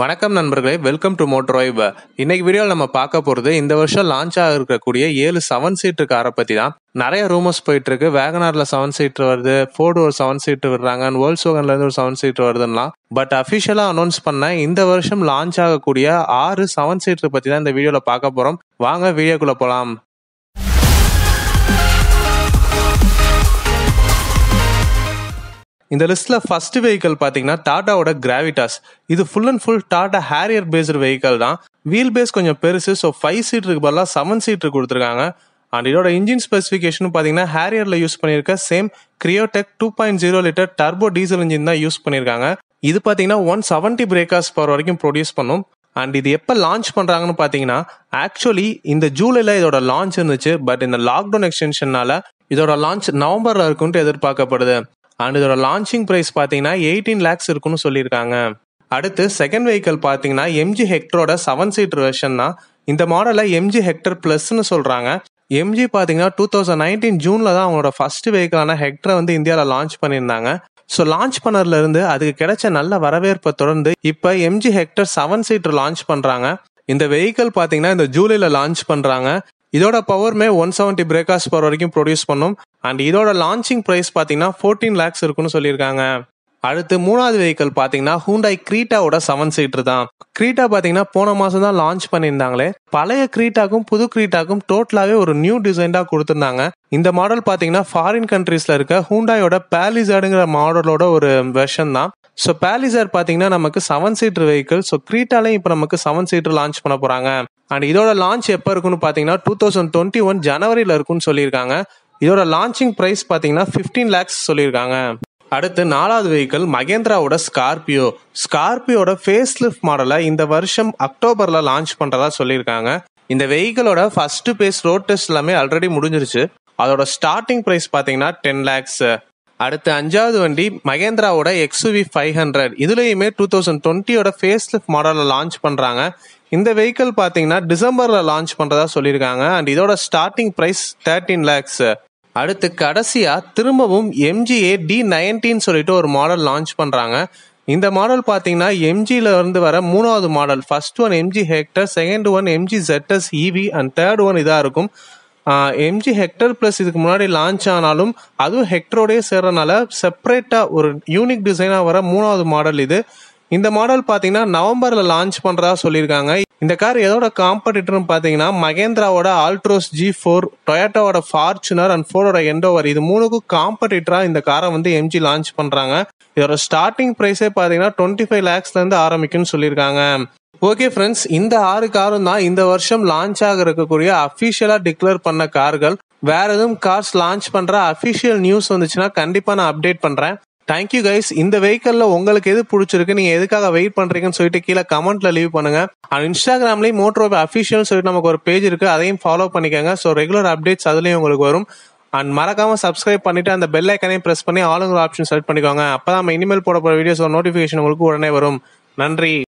வணக்கம் நண்பர்களே welcome to மோட்ரோய்வ் இன்னைக்கு வீடியோவில் நம்ம பார்க்க போகிறது இந்த வருஷம் லான்ச் ஆகிருக்கக்கூடிய ஏழு செவன் சீட்டு காரை பற்றி தான் நிறைய ரூமர்ஸ் போயிட்டு இருக்கு வேகனார்ல செவன் சீட்டு வருது ஃபோர்டு ஒரு செவன் சீட்டு விடுறாங்க வேர்ல்ட் சோகன்ல இருந்து ஒரு செவன் சீட்டு வருதுன்னா பட் அஃபிஷியலா அனௌன்ஸ் பண்ண இந்த வருஷம் லான்ச் ஆகக்கூடிய ஆறு செவன் சீட்டு பத்தி தான் இந்த வீடியோல பார்க்க போறோம் வாங்க வீடியோக்குள்ள போலாம் இந்த லிஸ்ட்டில் ஃபர்ஸ்ட் வெஹிக்கல் பார்த்தீங்கன்னா டாட்டாவோட கிராவிட்டாஸ் இது full and full Tata Harrier based vehicle தான் வீல் பேஸ் கொஞ்சம் பெருசு ஸோ ஃபைவ் சீட்ருக்கு பதிலாக செவன் சீட்ரு கொடுத்துருக்காங்க அண்ட் இதோட இன்ஜின் ஸ்பெசிஃபிகேஷன் பார்த்தீங்கன்னா ஹேரியரில் யூஸ் பண்ணியிருக்க same Kryotec two point zero litre turbo diesel engine தான் யூஸ் பண்ணியிருக்காங்க இது பார்த்தீங்கன்னா ஒன் செவன்ட்டி பிரேக்கர்ஸ் பவர் வரைக்கும் ப்ரொடியூஸ் பண்ணும் அண்ட் இது எப்போ லான்ச் பண்ணுறாங்கன்னு பார்த்தீங்கன்னா ஆக்சுவலி இந்த ஜூலையில் இதோட லான்ச் இருந்துச்சு பட் இந்த லாக்டவுன் எக்ஸ்டென்ஷனால இதோட லான்ச் நவம்பரில் இருக்குன்ட்டு எதிர்பார்க்கப்படுது அண்ட் இதோட லான்ச்சிங் ப்ரைஸ் பார்த்தீங்கன்னா எயிட்டீன் லேக்ஸ் இருக்குன்னு சொல்லியிருக்காங்க அடுத்து செகண்ட் வெஹிக்கிள் பார்த்தீங்கன்னா எம்ஜி ஹெக்டரோட செவன் வெர்ஷன் தான் இந்த மாடலை எம்ஜி ஹெக்டர் ப்ளஸ்ன்னு சொல்கிறாங்க எம்ஜி பார்த்தீங்கன்னா டூ தௌசண்ட் நைன்டீன் ஜூனில் தான் அவங்களோட ஃபர்ஸ்ட் வெஹிக்கிளான ஹெக்டரை வந்து இந்தியாவில் லான்ச் பண்ணியிருந்தாங்க ஸோ லான்ச் பண்ணதுலேருந்து அதுக்கு கிடைச்ச நல்ல வரவேற்பை தொடர்ந்து இப்போ MG Hector seven seater launch பண்ணுறாங்க இந்த வெஹிக்கிள் பார்த்தீங்கன்னா இந்த ஜூலையில் லான்ச் பண்ணுறாங்க இதோட பவர்மே ஒன் செவன்ட்டி பிரேக்காஸ் பவர் வரைக்கும் ப்ரொடியூஸ் பண்ணும் அண்ட் இதோட லான்ச்சிங் ப்ரைஸ் பார்த்தீங்கன்னா ஃபோர்டீன் லேக்ஸ் இருக்குன்னு சொல்லியிருக்காங்க அடுத்து மூணாவது வெஹிக்கிள் பார்த்தீங்கன்னா ஹூண்டாய் கிரீட்டாவோட செவன் சீட்டர் தான் கிரீட்டா பார்த்தீங்கன்னா போன மாதம் தான் லான்ச் பண்ணியிருந்தாங்களே பழைய கிரீட்டாக்கும் புது கிரீட்டாக்கும் டோட்டலாகவே ஒரு நியூ டிசைன்டாக கொடுத்துருந்தாங்க இந்த மாடல் பார்த்தீங்கன்னா ஃபாரின் கண்ட்ரீஸில் இருக்க ஹூண்டாயோட பேலிசாடுங்கிற மாடலோட ஒரு வெர்ஷன் தான் ஸோ பேலிசர் பார்த்தீங்கன்னா நமக்கு செவன் சீட்டர் வெஹிக்கிள் ஸோ கிரீட்டாலையும் இப்போ நமக்கு செவன் சீட்டர் லான்ச் பண்ண போகிறாங்க அண்ட் இதோட லான்ச் எப்போ இருக்குன்னு பார்த்தீங்கன்னா டூ தௌசண்ட் டுவெண்ட்டி ஒன் ஜனவரியில் இருக்குன்னு சொல்லியிருக்காங்க இதோட லான்ச்சிங் ப்ரைஸ் பார்த்தீங்கன்னா ஃபிஃப்டீன் லேக்ஸ் சொல்லியிருக்காங்க அடுத்து நாலாவது வெஹிக்கிள் மகேந்திராவோட ஸ்கார்பியோ ஸ்கார்பியோட ஃபேஸ் லிஃப்ட் மாடலை இந்த வருஷம் அக்டோபரில் லான்ச் பண்ணுறதா சொல்லியிருக்காங்க இந்த வெஹிக்கிளோட ஃபர்ஸ்ட் பேஸ் ரோட் டெஸ்ட் எல்லாமே ஆல்ரெடி முடிஞ்சிருச்சு அதோட ஸ்டார்டிங் ப்ரைஸ் பார்த்தீங்கன்னா டென் லேக்ஸ் அடுத்து அஞ்சாவது வண்டி மகேந்திராவோட எக்ஸுவி ஃபைவ் ஹண்ட்ரட் இதுலேயுமே டூ தௌசண்ட் டுவெண்ட்டியோட ஃபேஸ் லிஃப்ட் மாடலில் லான்ச் பண்ணுறாங்க இந்த வெஹிக்கிள் பார்த்தீங்கன்னா டிசம்பரில் லான்ச் பண்ணுறதா சொல்லியிருக்காங்க அண்ட் இதோட ஸ்டார்டிங் ப்ரைஸ் தேர்ட்டீன் லேக்ஸ் அடுத்து கடைசியாக திரும்பவும் எம்ஜிஏ டி நைன்டீன் சொல்லிட்டு ஒரு மாடல் லான்ச் பண்ணுறாங்க இந்த மாடல் பார்த்தீங்கன்னா எம்ஜியில் இருந்து வர மூணாவது model first one MG Hector second one MG ZS EV and third one இதாக இருக்கும் எம்ஜி ஹெக்டர் ப்ளஸ் இதுக்கு முன்னாடி லான்ச் ஆனாலும் அதுவும் ஹெக்டரோடய சேர்றனால செப்பரேட்டா ஒரு யூனிக் டிசைனாக வர மூணாவது மாடல் இது இந்த மாடல் பார்த்தீங்கன்னா நவம்பரில் லான்ச் பண்ணுறதா சொல்லியிருக்காங்க இந்த கார் எதோட காம்படிட்டர்னு பார்த்தீங்கன்னா மகேந்திராவோட ஆல்ட்ரோஸ் ஜி ஃபோர் டொயட்டோவோட ஃபார்ச்சுனர் அண்ட் ஃபோரோட எண்டோவர் இது மூணுக்கும் காம்படிட்டரா இந்த காரை வந்து எம்ஜி லான்ச் பண்ணுறாங்க இதோட ஸ்டார்டிங் ப்ரைஸே பார்த்தீங்கன்னா டுவெண்ட்டி ஃபைவ் லேக்ஸ்லேருந்து ஆரம்பிக்கும்னு சொல்லியிருக்காங்க ஓகே ஃப்ரெண்ட்ஸ் இந்த ஆறு காரும் தான் இந்த வருஷம் லான்ச் ஆக இருக்கக்கூடிய அஃபிஷியலாக டிக்ளேர் பண்ண கார்கள் வேற எதுவும் கார்ஸ் லான்ச் பண்ற அஃபிஷியல் நியூஸ் வந்துச்சுன்னா கண்டிப்பா நான் அப்டேட் பண்றேன் தேங்க்யூ கைஸ் இந்த வெஹிக்கல்ல உங்களுக்கு எது பிடிச்சிருக்கு நீங்க எதுக்காக வெயிட் பண்றீங்கன்னு சொல்லிட்டு கீழே கமெண்ட்ல லீவ் பண்ணுங்க அண்ட் இன்ஸ்டாகிராம்லயும் மோட்டர் அஃபிஷியல் சொல்லிட்டு நமக்கு ஒரு பேஜ் இருக்கு அதையும் ஃபாலோ பண்ணிக்கோங்க ஸோ ரெகுலர் அப்டேட்ஸ் அதுலயும் உங்களுக்கு வரும் அண்ட் மறக்காம சப்ஸ்கிரைப் பண்ணிட்டு அந்த பெல் ஐக்கனையும் பிரஸ் பண்ணி ஆளுங்கிற ஆப்ஷன் செலக்ட் பண்ணிக்கோங்க அப்பதான் நம்ம இனிமேல் போட போற வீடியோஸ் நோட்டிபிகேஷன் உங்களுக்கு உடனே வரும் நன்றி